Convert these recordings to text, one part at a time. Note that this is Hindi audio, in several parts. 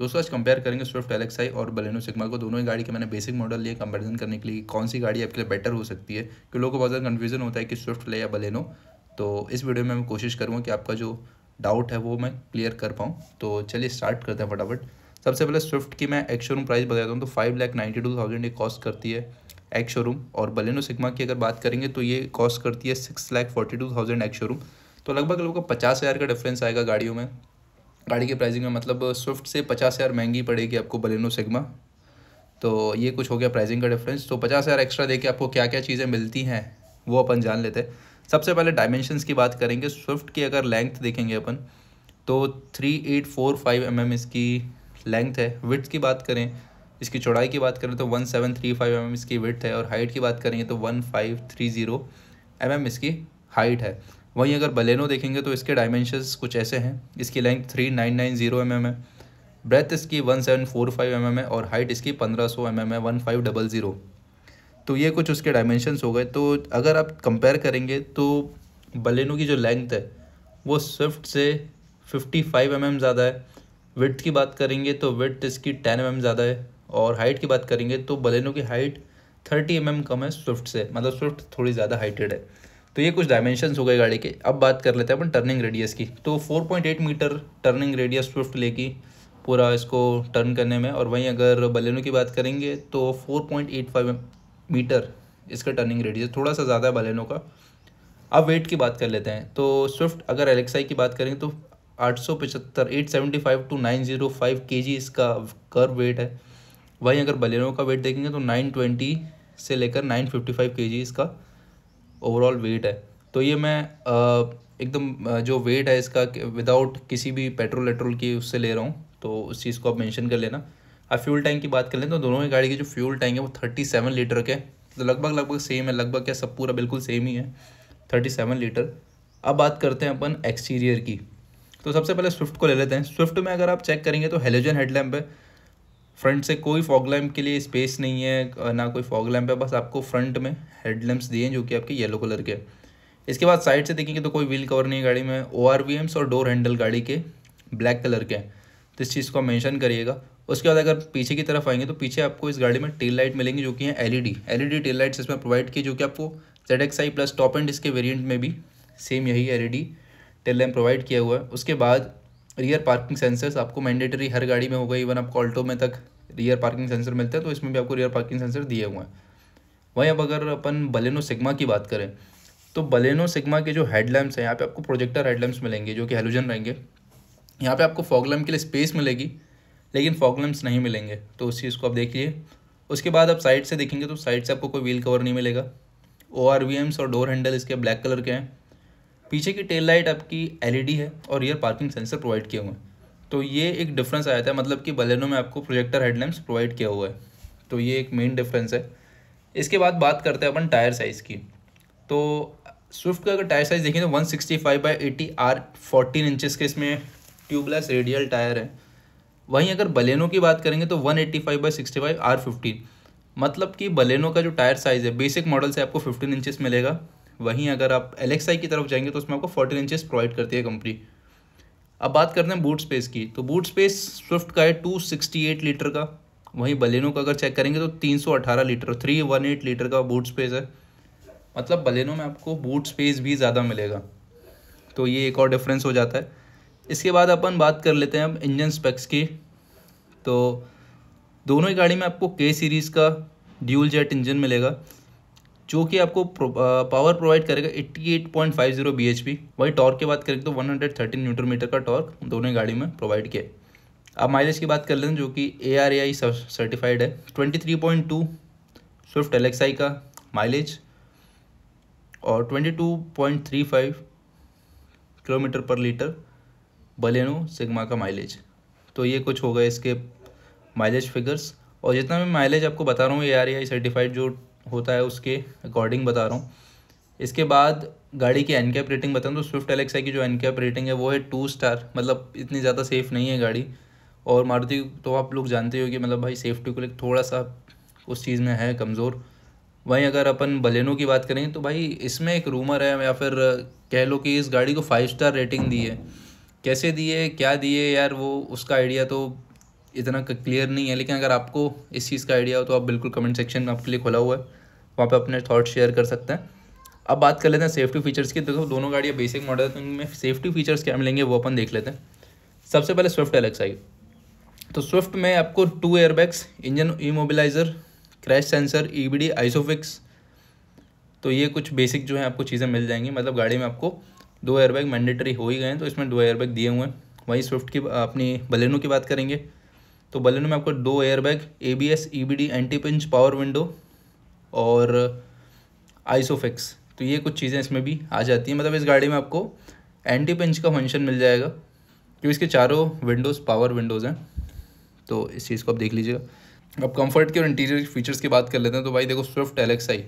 दोस्तों आज कंपेयर करेंगे स्विफ्ट एलेक्स और बलेनो सिग्मा को दोनों ही गाड़ी के मैंने बेसिक मॉडल लिए कंपेरिजन करने के लिए कौन सी गाड़ी आपके लिए बेटर हो सकती है क्योंकि लोगों को बहुत ज़्यादा कन्फ्यूजन होता है कि स्विफ्ट ले या बलेनो तो इस वीडियो में मैं कोशिश करूँगा कि आपका जो डाउट है वो मैं क्लियर कर पाऊँ तो चलिए स्टार्ट करते हैं फटाफट सबसे पहले स्विफ्ट की मैं एक शोरूम प्राइस बताता हूँ तो five lakh ninety two thousand ये कॉस्ट करती है एक शोरूम और बलेनो सिग्मा की अगर बात करेंगे तो ये कॉस्ट करती है six lakh forty two thousand एक शोरूम तो लगभग लगभग पचास हज़ार का डिफरेंस आएगा गाड़ियों में गाड़ी की प्राइसिंग में मतलब स्विफ्ट से पचास हज़ार महंगी पड़ेगी आपको बलेनो सिग्मा तो ये कुछ हो गया प्राइसिंग का डिफरेंस तो पचास हज़ार एक्स्ट्रा दे के आपको क्या क्या चीज़ें मिलती हैं वो अपन जान लेते हैं सबसे पहले डायमेंशंस की बात करेंगे स्विफ्ट की अगर लेंथ देखेंगे अपन तो three eight four five M M इसकी लेंथ है विथ की बात करें इसकी चौड़ाई की बात करें तो one seven three five M M इसकी विथ है और हाइट की बात करेंगे तो one five three zero M M इसकी हाइट है वहीं अगर बलेनो देखेंगे तो इसके डायमेंशन कुछ ऐसे हैं इसकी length three nine nine zero M M है ब्रेथ इसकी one seven four five M M है और हाइट इसकी पंद्रह सौ एम एम है वन फाइव डबल ज़ीरो तो ये कुछ उसके डायमेंशंस हो गए तो अगर आप कंपेयर करेंगे तो बलेनो की जो लेंथ है वो स्विफ्ट से फिफ्टी फाइव एम एम ज़्यादा है विथ की बात करेंगे तो विथ इसकी टेन एम एम ज़्यादा है और हाइट की बात करेंगे तो बलेनो की हाइट थर्टी एम एम कम है स्विफ्ट से मतलब स्विफ्ट थोड़ी ज़्यादा हाइटेड है तो ये कुछ डायमेंशन हो गए गाड़ी के अब बात कर लेते हैं अपन टर्निंग रेडियस की तो 4.8 मीटर टर्निंग रेडियस स्विफ्ट लेगी पूरा इसको टर्न करने में और वहीं अगर बलेनो की बात करेंगे तो 4.85 मीटर इसका टर्निंग रेडियस थोड़ा सा ज़्यादा है बलेनो का अब वेट की बात कर लेते हैं तो स्विफ्ट अगर एलेक्साई की बात करेंगे तो आठ सौ पचहत्तर eight seventy five two nine zero five K G इसका कर्व वेट है वहीं अगर बलेनो का वेट देखेंगे तो नाइन ट्वेंटी से लेकर nine fifty five K G इसका ओवरऑल वेट है तो ये मैं एकदम जो वेट है इसका विदाउट किसी भी पेट्रोल वेट्रोल की उससे ले रहा हूँ तो उस चीज़ को आप मेंशन कर लेना आप फ्यूल टैंक की बात कर लें तो दोनों ही गाड़ी के जो फ्यूल टैंक है वो थर्टी सेवन लीटर के तो लगभग लगभग सेम है लगभग क्या सब पूरा बिल्कुल सेम ही है थर्टी सेवन लीटर अब बात करते हैं अपन एक्सटीरियर की तो सबसे पहले स्विफ्ट को ले लेते हैं स्विफ्ट में अगर आप चेक करेंगे तो हेलोजन हेडलैम्प है फ्रंट से कोई फॉग लैम्प के लिए स्पेस नहीं है ना कोई फॉग लैम्प है बस आपको फ्रंट में हेड लैम्प्स दिए हैं जो कि आपके येलो कलर के इसके बाद साइड से देखेंगे तो कोई व्हील कवर नहीं है गाड़ी में ओ आर और डोर हैंडल गाड़ी के ब्लैक कलर के हैं तो इस चीज़ को मैंशन करिएगा उसके बाद अगर पीछे की तरफ आएंगे तो पीछे आपको इस गाड़ी में टेल लाइट मिलेंगी जो कि है L E e e tail lights इसमें प्रोवाइड की जो कि आपको Z X I plus top end इसके वेरियंट में भी सेम यही L E e tail light provide किया हुआ है उसके बाद रियर पार्किंग सेंसर्स आपको मैंडेटरी हर गाड़ी में होगा इवन आपको ऑल्टो में तक रियर पार्किंग सेंसर मिलता है तो इसमें भी आपको रियर पार्किंग सेंसर दिए हुए हैं वहीं अब अगर अपन बलेनो सिग्मा की बात करें तो बलेनो सिग्मा के जो हेडलैम्प्स हैं यहाँ पे आपको प्रोजेक्टर हेडलैम्प्स मिलेंगे जो कि हेलोजन रहेंगे यहाँ पे आपको फॉगलैम्प के लिए स्पेस मिलेगी लेकिन फॉगलैम्प्स नहीं मिलेंगे तो उस चीज़ को आप देखिए उसके बाद आप साइड से देखेंगे तो साइड से आपको कोई व्हील कवर नहीं मिलेगा ओ और डोर हैंडल इसके ब्लैक कलर के हैं पीछे की टेल लाइट आपकी एल है और रियर पार्किंग सेंसर प्रोवाइड किए हुए हैं तो ये एक डिफरेंस आया था मतलब कि बलेनो में आपको प्रोजेक्टर हेडलैम्प्स प्रोवाइड किया हुआ है तो ये एक मतलब मेन डिफरेंस तो है इसके बाद बात करते हैं अपन टायर साइज़ की तो स्विफ्ट का अगर टायर साइज़ देखें तो one sixty five by eighty R fourteen inches के इसमें ट्यूबलेस रेडियल टायर है वहीं अगर बलेनो की बात करेंगे तो one eighty five by sixty five R fifteen मतलब कि बलेनो का जो टायर साइज़ है बेसिक मॉडल से आपको फिफ्टीन इंचज़ मिलेगा वहीं अगर आप एल की तरफ जाएंगे तो उसमें आपको फोर्टीन इंचेस प्रोवाइड करती है कंपनी अब बात करते हैं बूट स्पेस की तो बूट स्पेस स्विफ्ट का है टू सिक्सटी एट लीटर का वहीं बलेनो का अगर चेक करेंगे तो तीन सौ अठारह litre three one eight litre का बूट स्पेस है मतलब बलेनो में आपको बूट स्पेस भी ज़्यादा मिलेगा तो ये एक और डिफरेंस हो जाता है इसके बाद अपन बात कर लेते हैं अब इंजन स्पेक्स की तो दोनों ही गाड़ी में आपको के सीरीज़ का ड्यूल जेट इंजन मिलेगा जो कि आपको पावर प्रोवाइड करेगा 88.50 bhp वही टॉर्क की बात करें तो 113 न्यूटन मीटर का टॉर्क दोनों गाड़ी में प्रोवाइड किया है अब माइलेज की बात कर लें जो कि A R A I certified है 23.2 स्विफ्ट एलेक्साई का माइलेज और 22.35 किलोमीटर पर लीटर बलेनो सिग्मा का माइलेज तो ये कुछ होगा इसके माइलेज फिगर्स और जितना मैं माइलेज आपको बता रहा हूँ ए आर आई सर्टिफाइड जो होता है उसके अकॉर्डिंग बता रहा हूँ इसके बाद गाड़ी की एनकैप रेटिंग बताऊँ तो स्विफ्ट एलेक्स की जो एनकैप रेटिंग है वो है टू स्टार मतलब इतनी ज़्यादा सेफ़ नहीं है गाड़ी और मारुति तो आप लोग जानते हो कि मतलब भाई सेफ्टी को लेकर थोड़ा सा उस चीज़ में है कमज़ोर वहीं अगर अपन बलेनो की बात करें तो भाई इसमें एक रूमर है या फिर कह लो कि इस गाड़ी को फाइव स्टार रेटिंग दी है कैसे दिए क्या दिए यार वो उसका आइडिया तो इतना क्लियर नहीं है लेकिन अगर आपको इस चीज़ का आइडिया हो तो आप बिल्कुल कमेंट सेक्शन में आपके लिए खुला हुआ है वहाँ पे अपने थाट्स शेयर कर सकते हैं अब बात कर लेते हैं सेफ्टी फीचर्स की देखो दोनों गाड़ियाँ बेसिक मॉडल है तो उनमें सेफ्टी फीचर्स क्या मिलेंगे वो अपन देख लेते हैं सबसे पहले स्विफ्ट एलेक्स आई तो स्विफ्ट में आपको two airbags engine immobiliser crash sensor E B D ISOFIX तो ये कुछ बेसिक जो है आपको चीज़ें मिल जाएंगी मतलब गाड़ी में आपको दो एयरबैग मैंडेटरी हो ही गए हैं तो इसमें दो एयरबैग दिए हुए हैं वहीं स्विफ्ट की अपनी बलेनो की बात करेंगे तो बलेनो में आपको दो airbag A B S E B D anti pinch power window और आइसोफिक्स तो ये कुछ चीज़ें इसमें भी आ जाती हैं मतलब इस गाड़ी में आपको एंटी पिंच का फंक्शन मिल जाएगा क्योंकि इसके चारों विंडोज़ पावर विंडोज़ हैं तो इस चीज़ को आप देख लीजिएगा अब कंफर्ट के और इंटीरियर फीचर्स की बात कर लेते हैं तो भाई देखो स्विफ्ट एलेक्स आई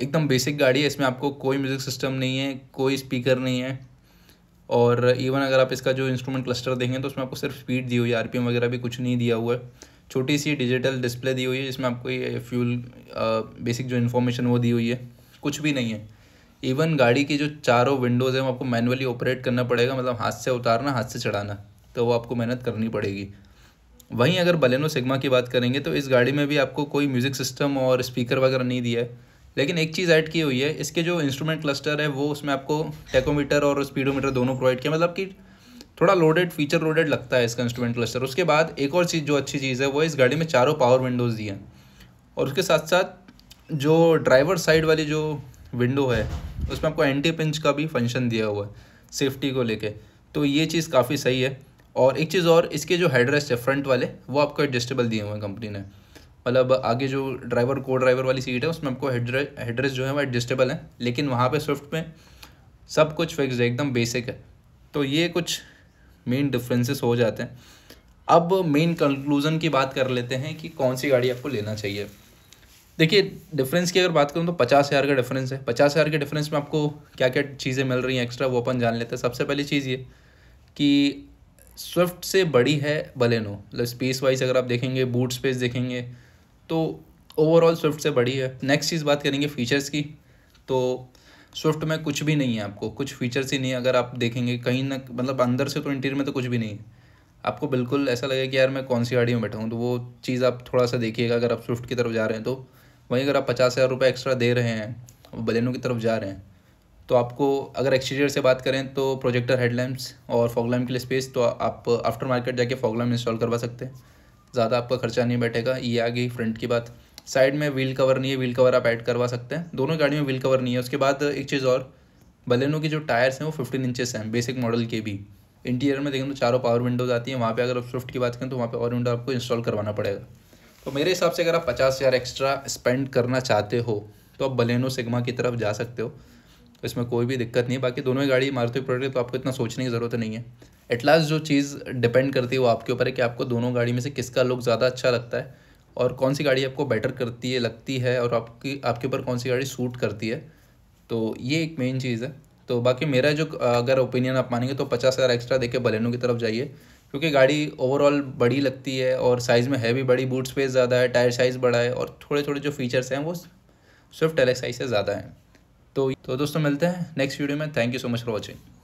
एकदम बेसिक गाड़ी है इसमें आपको कोई म्यूज़िक सिस्टम नहीं है कोई स्पीकर नहीं है और इवन अगर आप इसका जो इंस्ट्रूमेंट क्लस्टर देखें तो उसमें आपको सिर्फ स्पीड दी हुई आर वगैरह भी कुछ नहीं दिया हुआ है छोटी सी डिजिटल डिस्प्ले दी हुई है जिसमें आपको ये फ्यूल बेसिक जो इन्फॉर्मेशन वो दी हुई है कुछ भी नहीं है इवन गाड़ी की जो चारों विंडोज़ हैं वो आपको मैनुअली ऑपरेट करना पड़ेगा मतलब हाथ से उतारना हाथ से चढ़ाना तो वो आपको मेहनत करनी पड़ेगी वहीं अगर बलेनो सिग्मा की बात करेंगे तो इस गाड़ी में भी आपको कोई म्यूज़िक सिस्टम और स्पीकर वगैरह नहीं दिया है लेकिन एक चीज़ ऐड की हुई है इसके जो इंस्ट्रूमेंट क्लस्टर है वो उसमें आपको टेकोमीटर और स्पीडोमीटर दोनों प्रोवाइड किया मतलब कि थोड़ा लोडेड फीचर लोडेड लगता है इसका इंस्ट्रूमेंट क्लस्टर उसके बाद एक और चीज़ जो अच्छी चीज़ है वो इस गाड़ी में चारों पावर विंडोज़ दिए हैं और उसके साथ साथ जो ड्राइवर साइड वाली जो विंडो है उसमें आपको एंटी पिंच का भी फंक्शन दिया हुआ है सेफ्टी को लेके तो ये चीज़ काफ़ी सही है और एक चीज़ और इसके जो हेडरेस्ट है फ्रंट वाले वो आपको एडजस्टेबल दिए हुए हैं कंपनी ने मतलब आगे जो ड्राइवर को ड्राइवर वाली सीट है उसमें आपको हेडरेस्ट जो है वो एडजस्टेबल है लेकिन वहाँ पर स्विफ्ट में सब कुछ फिक्स है एकदम बेसिक है तो ये कुछ मेन डिफरेंसेस हो जाते हैं अब मेन कंक्लूज़न की बात कर लेते हैं कि कौन सी गाड़ी आपको लेना चाहिए देखिए डिफरेंस की अगर बात करूँ तो पचास हज़ार का डिफरेंस है पचास हज़ार के डिफरेंस में आपको क्या क्या चीज़ें मिल रही हैं एक्स्ट्रा वो अपन जान लेते हैं सबसे पहली चीज़ ये कि स्विफ्ट से बड़ी है बलेनो मतलब स्पेस वाइज अगर आप देखेंगे बूट स्पेस देखेंगे तो ओवरऑल स्विफ्ट से बड़ी है नेक्स्ट चीज़ बात करेंगे फ़ीचर्स की तो स्विफ्ट में कुछ भी नहीं है आपको कुछ फीचर्स ही नहीं है अगर आप देखेंगे कहीं ना मतलब अंदर से तो इंटीरियर में तो कुछ भी नहीं है आपको बिल्कुल ऐसा लगेगा कि यार मैं कौन सी गाड़ी में बैठा हूँ तो वो चीज़ आप थोड़ा सा देखिएगा अगर आप स्विफ्ट की तरफ जा रहे हैं तो वहीं अगर आप पचास हज़ार रुपये एक्स्ट्रा दे रहे हैं बलेनों की तरफ जा रहे हैं तो आपको अगर एक्सटीरियर से बात करें तो प्रोजेक्टर हेडलैम्प्स और फॉगलैम्प के लिए स्पेस तो आप आफ्टर मार्केट जाके फॉगलैम्प इंस्टॉल करवा सकते हैं ज़्यादा आपका खर्चा नहीं बैठेगा ये आ गई फ्रंट की बात साइड में व्हील कवर नहीं है व्हील कवर आप ऐड करवा सकते हैं दोनों गाड़ियों में व्हील कवर नहीं है उसके बाद एक चीज़ और बलेनो के जो टायर्स हैं वो फिफ्टीन इंचेस हैं बेसिक मॉडल के भी इंटीरियर में देखें तो चारों पावर विंडोज़ आती हैं वहाँ पे अगर आप स्विफ्ट की बात करें तो वहाँ पे और विंडो आपको इंस्टॉल करवाना पड़ेगा तो मेरे हिसाब से अगर आप पचास हज़ार एक्स्ट्रा स्पेंड करना चाहते हो तो आप बलेनो सिग्मा की तरफ जा सकते हो तो इसमें कोई भी दिक्कत नहीं बाकी दोनों गाड़ी मारुति प्रोडक्ट तो आपको इतना सोचने की ज़रूरत नहीं है एट लास्ट जो चीज़ डिपेंड करती है वो आपके ऊपर है कि आपको दोनों गाड़ी में से किसका लुक ज़्यादा अच्छा लगता है और कौन सी गाड़ी आपको बेटर करती है लगती है और आपकी आपके ऊपर कौन सी गाड़ी सूट करती है तो ये एक मेन चीज़ है तो बाकी मेरा जो अगर ओपिनियन आप मानेंगे तो पचास हज़ार एक्स्ट्रा देके बलेनो की तरफ जाइए क्योंकि गाड़ी ओवरऑल बड़ी लगती है और साइज़ में हैवी बड़ी बूट स्पेस ज़्यादा है टायर साइज़ बड़ा है और थोड़े थोड़े जो फीचर्स हैं वो स्विफ्ट एलेक्साइज से ज़्यादा हैं तो तो दोस्तों मिलते हैं नेक्स्ट वीडियो में thank you so much for watching